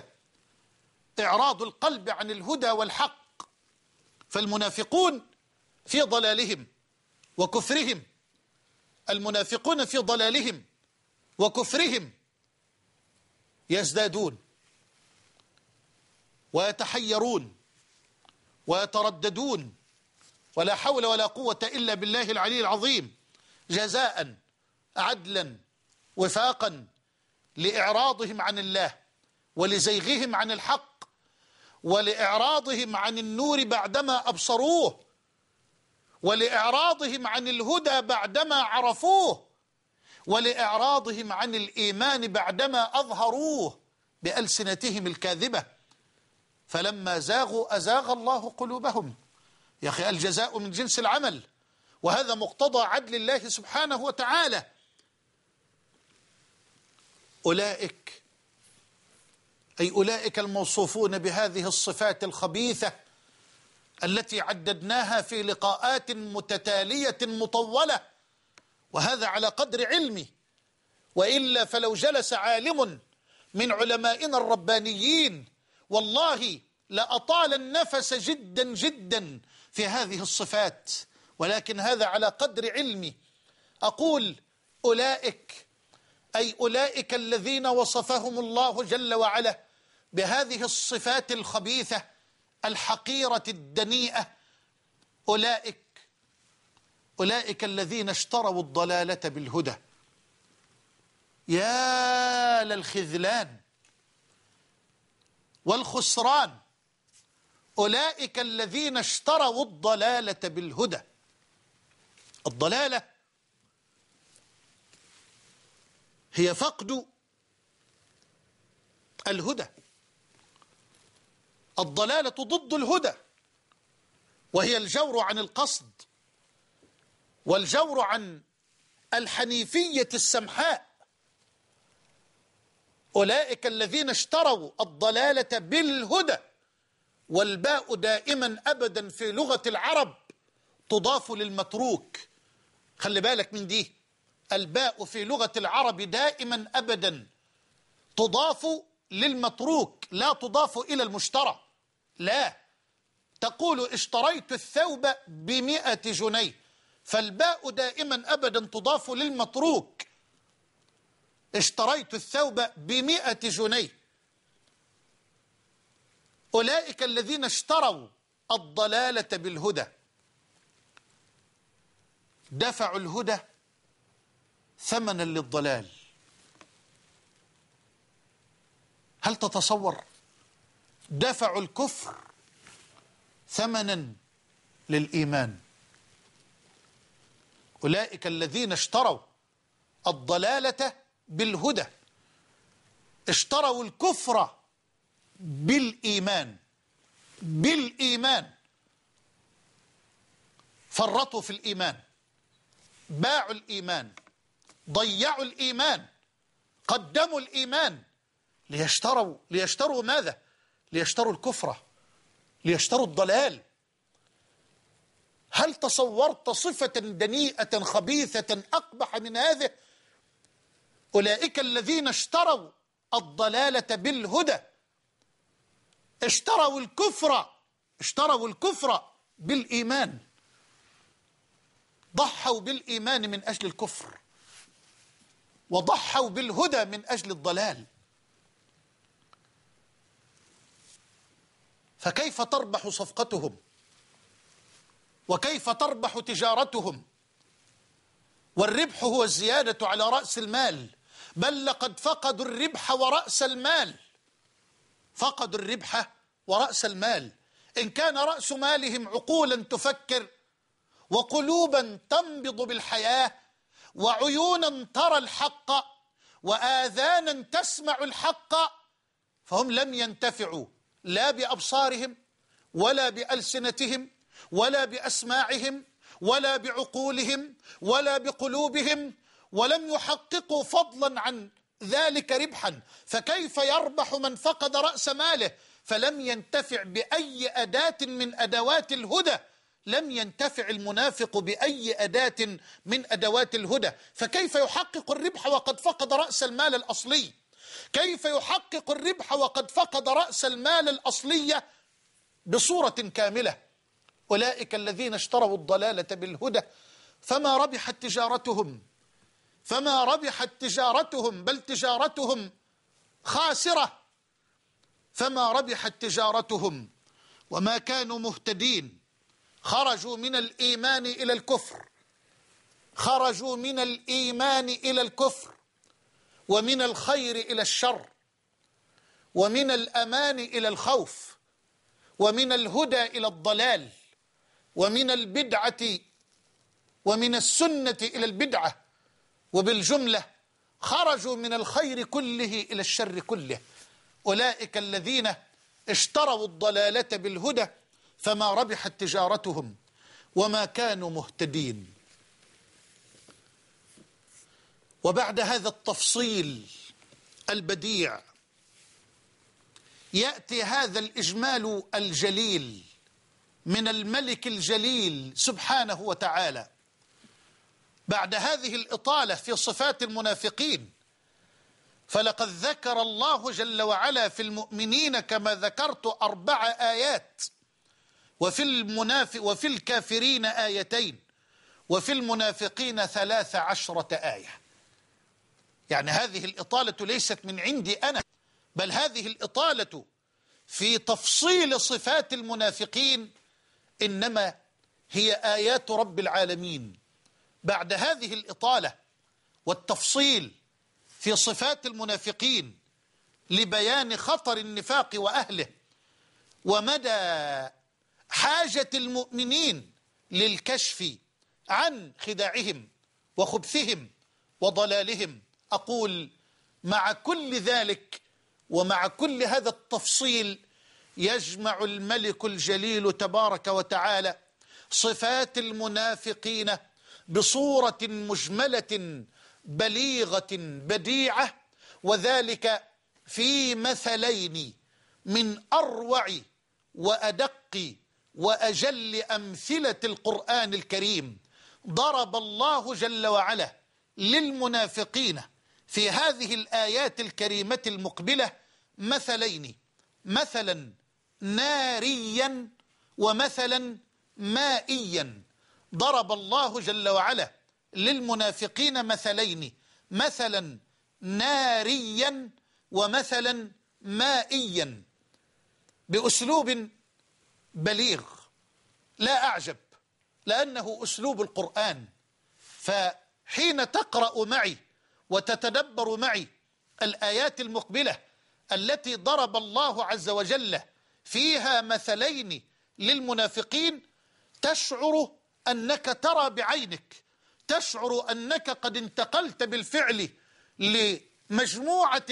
إعراض القلب عن الهدى والحق فالمنافقون في ضلالهم وكفرهم المنافقون في ضلالهم وكفرهم يزدادون ويتحيرون ويترددون ولا حول ولا قوة إلا بالله العلي العظيم جزاء عدلا وفاقا لإعراضهم عن الله ولزيغهم عن الحق ولإعراضهم عن النور بعدما أبصروه ولإعراضهم عن الهدى بعدما عرفوه ولإعراضهم عن الإيمان بعدما أظهروه بألسنتهم الكاذبة فلما زاغوا أزاغ الله قلوبهم يا أخي الجزاء من جنس العمل وهذا مقتضى عدل الله سبحانه وتعالى أولئك أي أولئك الموصوفون بهذه الصفات الخبيثة التي عددناها في لقاءات متتالية مطولة وهذا على قدر علمي وإلا فلو جلس عالم من علمائنا الربانيين والله لأطال النفس جدا جدا في هذه الصفات ولكن هذا على قدر علمي أقول أولئك أي أولئك الذين وصفهم الله جل وعلا بهذه الصفات الخبيثة الحقيرة الدنيئة أولئك أولئك الذين اشتروا الضلالة بالهدى يا للخذلان والخسران أولئك الذين اشتروا الضلالة بالهدى الضلالة هي فقد الهدى الضلالة ضد الهدى وهي الجور عن القصد والجور عن الحنيفية السمحاء أولئك الذين اشتروا الضلالة بالهدى والباء دائما أبدا في لغة العرب تضاف للمتروك خلي بالك من دي الباء في لغة العرب دائما أبدا تضاف للمتروك لا تضاف إلى المشترى لا تقول اشتريت الثوب بمئة جنيه فالباء دائما أبدا تضاف للمتروك اشتريت الثوب بمئة جنيه أولئك الذين اشتروا الضلالة بالهدى دفعوا الهدى ثمنا للضلال هل تتصور دفعوا الكفر ثمنا للإيمان أولئك الذين اشتروا الضلالة بالهدى اشتروا الكفر بالإيمان بالإيمان فرطوا في الإيمان باعوا الإيمان ضيعوا الإيمان قدموا الإيمان ليشتروا ليشتروا ماذا؟ ليشتروا الكفرة ليشتروا الضلال هل تصورت صفة دنيئة خبيثة أقبح من هذه أولئك الذين اشتروا الضلالة بالهدى اشتروا الكفر اشتروا الكفر بالإيمان ضحوا بالإيمان من أجل الكفر وضحوا بالهدى من أجل الضلال فكيف تربح صفقتهم؟ وكيف تربح تجارتهم والربح هو الزيادة على رأس المال بل لقد فقدوا الربح ورأس المال فقدوا الربح ورأس المال إن كان رأس مالهم عقولا تفكر وقلوبا تنبض بالحياة وعيونا ترى الحق وآذانا تسمع الحق فهم لم ينتفعوا لا بأبصارهم ولا بألسنتهم ولا بأسماعهم ولا بعقولهم ولا بقلوبهم ولم يحققوا فضلا عن ذلك ربحا فكيف يربح من فقد رأس ماله فلم ينتفع بأي أداة من أدوات الهدى لم ينتفع المنافق بأي أداة من أدوات الهدى فكيف يحقق الربح وقد فقد رأس المال الأصلي كيف يحقق الربح وقد فقد رأس المال الأصلية بصورة كاملة أولئك الذين اشتروا الضلالة بالهدى فما ربحت تجارتهم فما ربحت تجارتهم بل تجارتهم خاسرة فما ربحت تجارتهم وما كانوا مهتدين خرجوا من الإيمان إلى الكفر خرجوا من الإيمان إلى الكفر ومن الخير إلى الشر ومن الأمان إلى الخوف ومن الهدى إلى الضلال ومن البدعة ومن السنة إلى البدعة وبالجملة خرجوا من الخير كله إلى الشر كله أولئك الذين اشتروا الضلالة بالهدى فما ربحت تجارتهم وما كانوا مهتدين وبعد هذا التفصيل البديع يأتي هذا الإجمال الجليل من الملك الجليل سبحانه وتعالى بعد هذه الإطالة في صفات المنافقين فلقد ذكر الله جل وعلا في المؤمنين كما ذكرت أربع آيات وفي المناف وفي الكافرين آيتين وفي المنافقين ثلاث عشرة آية يعني هذه الإطالة ليست من عندي أنا بل هذه الإطالة في تفصيل صفات المنافقين إنما هي آيات رب العالمين بعد هذه الإطالة والتفصيل في صفات المنافقين لبيان خطر النفاق وأهله ومدى حاجة المؤمنين للكشف عن خداعهم وخبثهم وضلالهم أقول مع كل ذلك ومع كل هذا التفصيل يجمع الملك الجليل تبارك وتعالى صفات المنافقين بصوره مجمله بليغه بديعه وذلك في مثلين من اروع وادق واجل امثله القران الكريم ضرب الله جل وعلا للمنافقين في هذه الايات الكريمه المقبله مثلين مثلا ناريا ومثلا مائيا ضرب الله جل وعلا للمنافقين مثلين مثلا ناريا ومثلا مائيا بأسلوب بليغ لا أعجب لأنه أسلوب القرآن فحين تقرأ معي وتتدبر معي الآيات المقبلة التي ضرب الله عز وجل فيها مثلين للمنافقين تشعر أنك ترى بعينك تشعر أنك قد انتقلت بالفعل لمجموعة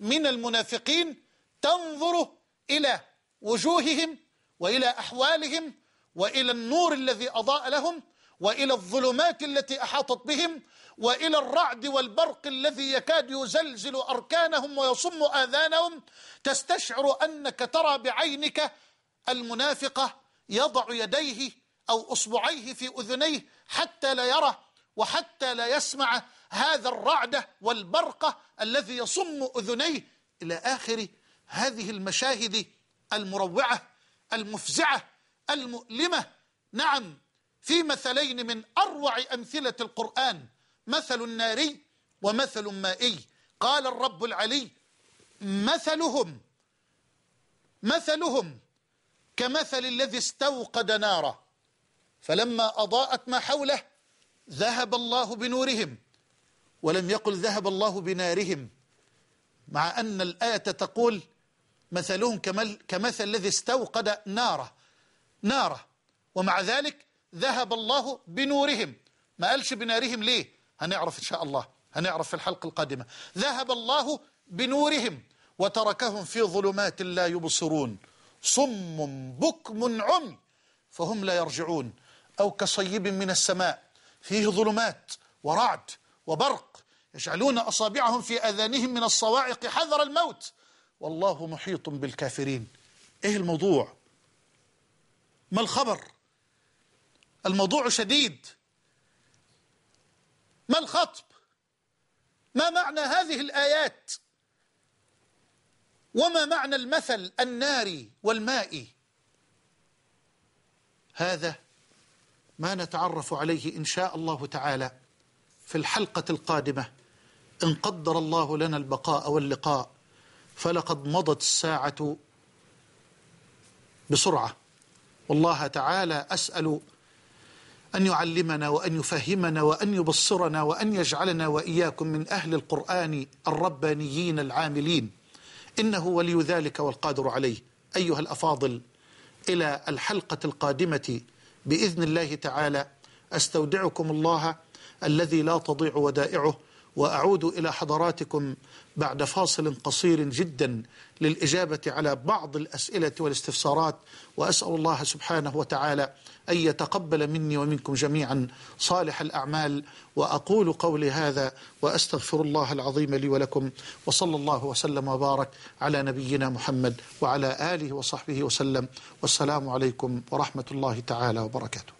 من المنافقين تنظر إلى وجوههم وإلى أحوالهم وإلى النور الذي أضاء لهم وإلى الظلمات التي أحاطت بهم والى الرعد والبرق الذي يكاد يزلزل اركانهم ويصم اذانهم تستشعر انك ترى بعينك المنافقه يضع يديه او اصبعيه في اذنيه حتى لا يرى وحتى لا يسمع هذا الرعد والبرق الذي يصم اذنيه الى اخر هذه المشاهد المروعه المفزعه المؤلمه نعم في مثلين من اروع امثله القران مثل ناري ومثل مائي قال الرب العلي مثلهم مثلهم كمثل الذي استوقد نارا فلما أضاءت ما حوله ذهب الله بنورهم ولم يقل ذهب الله بنارهم مع أن الآية تقول مثلهم كمثل الذي استوقد نارا نارا ومع ذلك ذهب الله بنورهم ما قالش بنارهم ليه هنعرف إن شاء الله هنعرف في الحلقة القادمة ذهب الله بنورهم وتركهم في ظلمات لا يبصرون صم بكم عمي فهم لا يرجعون أو كصيب من السماء فيه ظلمات ورعد وبرق يجعلون أصابعهم في أذانهم من الصواعق حذر الموت والله محيط بالكافرين إيه الموضوع ما الخبر الموضوع شديد ما الخطب ما معنى هذه الآيات وما معنى المثل الناري والمائي هذا ما نتعرف عليه إن شاء الله تعالى في الحلقة القادمة إن قدر الله لنا البقاء واللقاء فلقد مضت الساعة بسرعة والله تعالى أسأل أن يعلمنا وأن يفهمنا وأن يبصرنا وأن يجعلنا وإياكم من أهل القرآن الربانيين العاملين إنه ولي ذلك والقادر عليه أيها الأفاضل إلى الحلقة القادمة بإذن الله تعالى أستودعكم الله الذي لا تضيع ودائعه وأعود إلى حضراتكم بعد فاصل قصير جدا للإجابة على بعض الأسئلة والاستفسارات وأسأل الله سبحانه وتعالى أن يتقبل مني ومنكم جميعا صالح الأعمال وأقول قولي هذا وأستغفر الله العظيم لي ولكم وصلى الله وسلم وبارك على نبينا محمد وعلى آله وصحبه وسلم والسلام عليكم ورحمة الله تعالى وبركاته